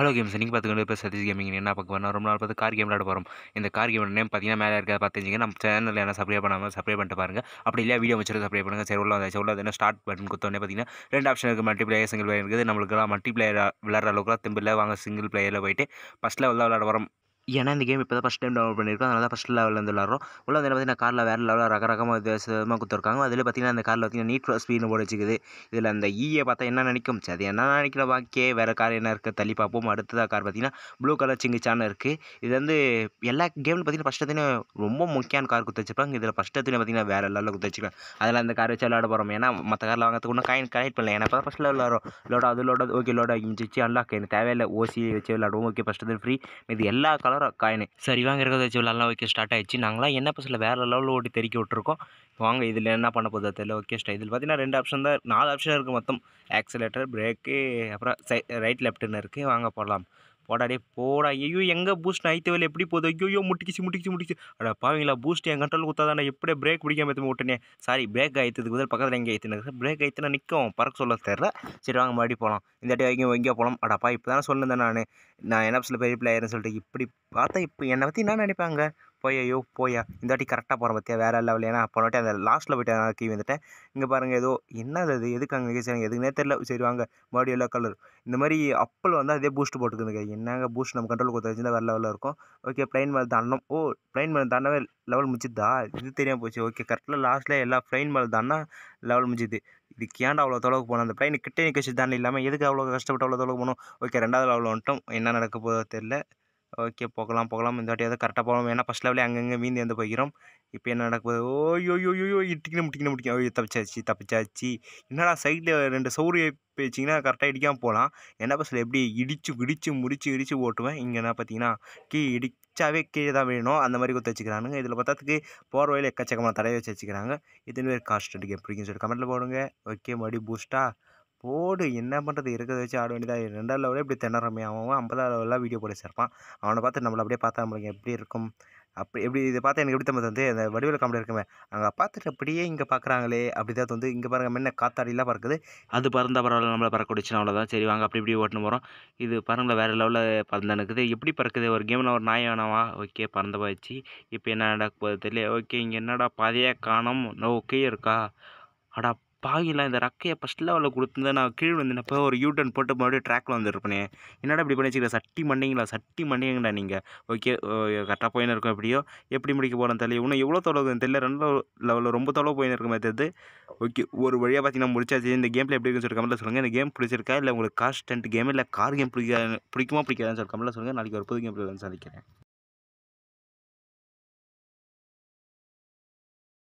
hello games நீங்கள் பார்த்துக்கணும் இப்போ சதீஷ் கேமிங் என்ன பார்க்க போனால் ரொம்ப நாள் பார்த்து கார் கேம் விளாட போகிறோம் இந்த கார் கேம் நேம் பார்த்தீங்கன்னா மேலே இருக்கிறத பார்த்தீங்கன்னா நம்ம சேனலில் என்ன சப்ளை பண்ணாமல் சப்ளை பண்ணிட்டு பாருங்கள் அப்படி இல்லையா வீடியோ வச்சுருக்க சப்ளை பண்ணுங்கள் சரி உள்ள வந்தாச்சு உள்ள ஸ்டார்ட் பட்டன் கொடுத்தோன்னே பார்த்தீங்கன்னா ரெண்டு ஆப்ஷன் இருக்குது மல்டி பிளேயர் சிங்கிள் பிளேயர் இருக்குது நம்மளுக்குலாம் மல்டி பிளேயர் விளாட்ற அளவுக்குலாம் திம்பில் வாங்க சிங்கிள் பிளேயரில் போயிட்டு ஃபஸ்ட்டில் லெவலில் விளாட வரோம் ஏன்னா இந்த கேம் இப்போ தான் ஃபஸ்ட் டைம் டவுன்லோட் பண்ணியிருக்கோம் அதனால் தான் ஃபஸ்ட் லெவலில் வந்து விளாட்றோம் உள்ள வந்து பார்த்தீங்கன்னா காரில் வேறு லெவலில் ரக ரகமாக வித்தியாசமாக கொடுத்துருக்காங்க அதில் பார்த்தீங்கன்னா அந்த காரில் பார்த்தீங்கன்னா நீட் ஃபார் ஸ்பீடு போட வச்சுக்குது இதில் அந்த ஈயை e பார்த்தா என்ன நினைக்கும் அது என்ன நினைக்கிற வாக்கே வேறு கார் என்ன இருக்குது தள்ளி பார்ப்போம் அடுத்ததாக கார் பார்த்தீங்கன்னா ப்ளூ கலர் சிங்கிச்சான இருக்குது இது வந்து எல்லா கேம்னு பார்த்தீங்கன்னா ஃபஸ்ட் ரொம்ப முக்கியமான கார் கொடுத்து வச்சுப்பாங்க இதில் ஃபஸ்ட் பார்த்தீங்கன்னா வேறு லெவலில் கொடுத்து வச்சுருக்காங்க அதில் அந்த கார் வச்சு விளாட போகிறோம் ஏன்னா மற்ற காரில் வாங்கிறதுக்கு ஒன்றும் காயின் கலெக்ட் பண்ணல ஏன்னா ஃபஸ்ட் லெவலில் வரும் லோட் அது லோட் ஓகே லோட் ஆகிமிச்சிச்சு அன்லாக் எனக்கு தேவையில்லை ஓசி வச்சு விளாடுவோம் ஓகே ஃபஸ்ட்டு ஃப்ரீ இது எல்லா கலர் ரூபா காயின் சரி வாங்க இருக்கிறத வச்சு விளாட்லாம் ஓகே ஸ்டார்ட் ஆயிடுச்சு நாங்களாம் என்ன பஸ்ஸில் வேறு லெவலில் ஓட்டி தெருக்கி விட்ருக்கோம் வாங்க இதில் என்ன பண்ண போதா தெரியல ஓகே ஸ்டா இதில் பார்த்தீங்கன்னா ரெண்டு ஆப்ஷன் தான் நாலு ஆப்ஷன் இருக்குது மொத்தம் ஆக்சிலேட்டர் பிரேக்கு அப்புறம் சை ரைட் லெஃப்ட்டுன்னு இருக்குது வாங்க போடலாம் போடாடே போடா ஐயோ எங்கே பூஸ்ட் நைத்து வேலை எப்படி போதும் ஐயோ முட்டிக்கிச்சு முட்டிக்கிச்சு முட்டிச்சு அட பாவீங்களா பூஸ்ட் என் கண்ட்ரோல் குத்தாதான் எப்படியே பிரேக் பிடிக்காம எத்தனை விட்டுனே சாரி பிரேக் ஆயிடுத்துக்கு பதில் பக்கத்தில் எங்கே ஆயிடுச்சு பிரேக் ஆயிடுச்சுன்னா நிற்கும் பறக்க சொல்ல தெரில சரி வாங்க மறுபடி போகலாம் இந்த டைம் எங்கேயும் எங்கேயோ போகலாம் அடாப்பா இப்போ தானே சொல்லுந்தேன் நான் நான் என்ன சில பெரிய பிள்ளையர்னு சொல்லிட்டு இப்படி பார்த்தா இப்போ என்னை பற்றி என்ன நினைப்பாங்க போய் ஐயோ போயா இந்த வாட்டி கரெக்டாக போகிற பற்றியா வேறு லெவல் ஏன்னா போன அந்த லாஸ்ட்டில் போய்ட்டு கீ வந்துட்டேன் இங்கே பாருங்கள் ஏதோ என்ன அது எதுக்கு அங்கே கேட்குறாங்க எதுக்குனே தெரில சரி வாங்க மறுபடியும் எல்லோ கலர் இந்த மாதிரி அப்பல் வந்து அதே பூஸ்ட் போட்டுக்குதுங்க என்னங்க பூஸ்ட் நம்ம கண்ட்ரோல் கொடுத்து வச்சுருந்தா வேறு லெவலில் இருக்கும் ஓகே ப்ளைன் மேலே தண்ணம் ஓ ப்ளைன் மேலே தண்ணவே லெவல் முடிச்சுதா இது தெரியாமல் போச்சு ஓகே கரெக்டாக லாஸ்ட்டில் எல்லா ப்ளைன் மேலே தாண்டா லெவல் முடிஞ்சுது இது கேண்டா அவ்வளோ தொலைவு போகணும் அந்த ப்ளைன் கிட்டே நிற்க வச்சு தாண்டி இல்லாமல் எதுக்கு அவ்வளோ கஷ்டப்பட்டு அவ்வளோ தொலைவு போகணும் ஓகே ரெண்டாவது லெவல் வந்துட்டோம் என்ன நடக்க போதோ தெரியல ஓகே போகலாம் போகலாம் இந்த வாட்டி ஏதாவது கரெக்டாக போகலாம் ஏன்னா ஃபஸ்ட் லெவலே அங்கங்கே மீந்து வந்து போய்க்கிறோம் இப்போ என்ன நடக்குது ஓயோ யோயோ இட்டிக்கணும் முட்டிக்கணும் முடிக்கணும் தப்பிச்சாச்சு தப்பிச்சாச்சு என்னடா சைடில் ரெண்டு சௌரிய போயிடுச்சிங்கன்னா கரெக்டாக இடிக்காமல் போகலாம் என்ன பஸ்ஸில் எப்படி இடிச்சு இடிச்சு முடித்து இடித்து ஓட்டுவேன் இங்கே என்ன பார்த்தீங்கன்னா கீ இடிச்சாவே கீழே தான் வேணும் அந்த மாதிரி கொடுத்து வச்சுக்கிறானுங்க இதில் பார்த்ததுக்கு போகிற வழியில் எக்கச்சக்கமான தடவை வச்சு வச்சுக்கிறாங்க இதுன்னு பேர் காஸ்ட் அடிக்க எப்படின்னு சொல்லி கமெண்ட்டில் போடுங்க ஓகே மறுபடியும் பூஸ்ட்டாக போடு என்ன பண்ணுறது இருக்கிறத வச்சு ஆட வேண்டியதாக ரெண்டாவது லெவலில் இப்படி திணறமே அவன் ஐம்பதாவது லெவலில் வீடியோ போட்டு வச்சிருப்பான் அவனை பார்த்து நம்மளை அப்படியே பார்த்தா நம்மளுக்கு எப்படி இருக்கும் அப்படி எப்படி இதை பார்த்து எனக்கு எப்படி தம்பி வந்து அந்த வடிவில் காமெடி இருக்குமே அங்கே பார்த்துட்டு அப்படியே இங்கே பார்க்குறாங்களே அப்படி தான் வந்து இங்கே பாருங்கள் முன்ன காத்தாடியெலாம் பறக்குது அது பறந்த பரவாயில்ல நம்மளை பறக்கடிச்சு அவ்வளோதான் சரி வாங்க அப்படி இப்படி ஓட்டுன்னு போகிறோம் இது பறங்கள வேறு லெவலில் பறந்தானுக்குது எப்படி பறக்குது ஒரு கேமில் ஒரு நாய் வேணாவா ஓகே பறந்த போயிடுச்சு இப்போ என்ன நடக்க போகுது தெரியல ஓகே இங்கே என்னடா பாதையாக காணும் ஓகே இருக்கா அடா பாகிலாம் இந்த ரக்கையை ஃபஸ்ட் லெவலில் கொடுத்துருந்தா நான் கீழே வந்துனப்போ ஒரு யூ டர்ன் போட்டு மறுபடியும் ட்ராக்கில் வந்துருப்பேனே என்னடா இப்படி பண்ணி சட்டி மண்டிங்களா சட்டி மண்டிங்களா நீங்கள் ஓகே கரெக்டாக போயின்னு இருக்கும் எப்படியோ எப்படி முடிக்க போகிறோம் தெரியல இன்னும் எவ்வளோ தொலைவு தெரியல ரெண்டு லெவலில் ரொம்ப தொலைவு போயின்னு இருக்குமே தெரியுது ஓகே ஒரு வழியாக பார்த்தீங்கன்னா முடிச்சாச்சு இந்த கேமில் எப்படி இருக்குன்னு சொல்லி கமெண்ட்டில் சொல்லுங்கள் இந்த கேம் பிடிச்சிருக்கா இல்லை உங்களுக்கு கார் டென்ட் கேம் இல்லை கார் கேம் பிடிக்காது பிடிக்குமா பிடிக்காதுன்னு சொல்லி கமெண்ட்டில் சொல்லுங்கள் நாளைக்கு ஒரு புது கேம் சந்திக்கிறேன்